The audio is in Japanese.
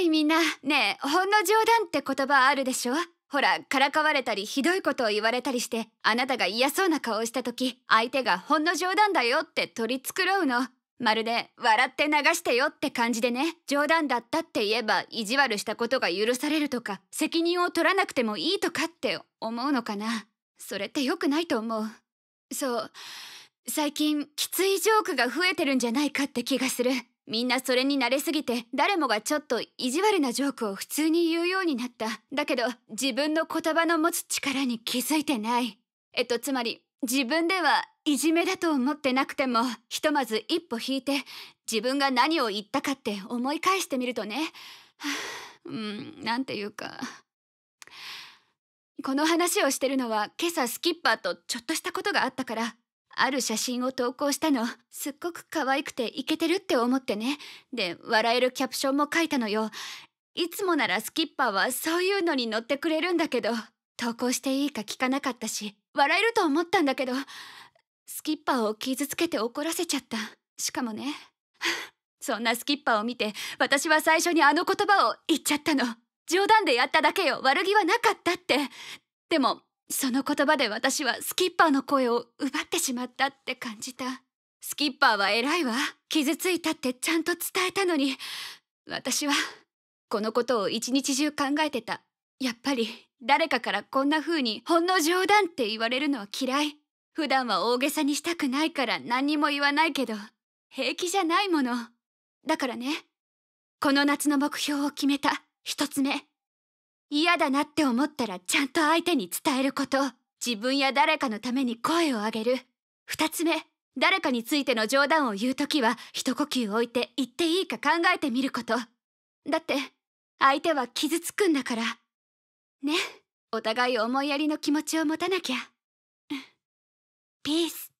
いみんなねえほんの冗談って言葉あるでしょほらからかわれたりひどいことを言われたりしてあなたが嫌そうな顔をした時相手がほんの冗談だよって取り繕うのまるで笑って流してよって感じでね冗談だったって言えば意地悪したことが許されるとか責任を取らなくてもいいとかって思うのかなそれって良くないと思うそう最近きついジョークが増えてるんじゃないかって気がするみんなそれに慣れすぎて誰もがちょっと意地悪なジョークを普通に言うようになった。だけど自分の言葉の持つ力に気づいてない。えっとつまり自分ではいじめだと思ってなくてもひとまず一歩引いて自分が何を言ったかって思い返してみるとね。はあ、うん、なんていうか。この話をしてるのは今朝スキッパーとちょっとしたことがあったからある写真を投稿したのすっごく可愛くてイケてるって思ってねで笑えるキャプションも書いたのよいつもならスキッパーはそういうのに乗ってくれるんだけど投稿していいか聞かなかったし笑えると思ったんだけどスキッパーを傷つけて怒らせちゃったしかもね そんなスキッパーを見て私は最初にあの言葉を言っちゃったの冗談でやっただけよ悪気はなかったってでもその言葉で私はスキッパーの声を奪ってしまったって感じたスキッパーは偉いわ傷ついたってちゃんと伝えたのに私はこのことを一日中考えてたやっぱり誰かからこんな風にほんの冗談って言われるのは嫌い普段は大げさにしたくないから何にも言わないけど平気じゃないものだからねこの夏の目標を決めた一つ目嫌だなって思ったらちゃんと相手に伝えること自分や誰かのために声を上げる2つ目誰かについての冗談を言う時は一呼吸置いて言っていいか考えてみることだって相手は傷つくんだからねお互い思いやりの気持ちを持たなきゃピース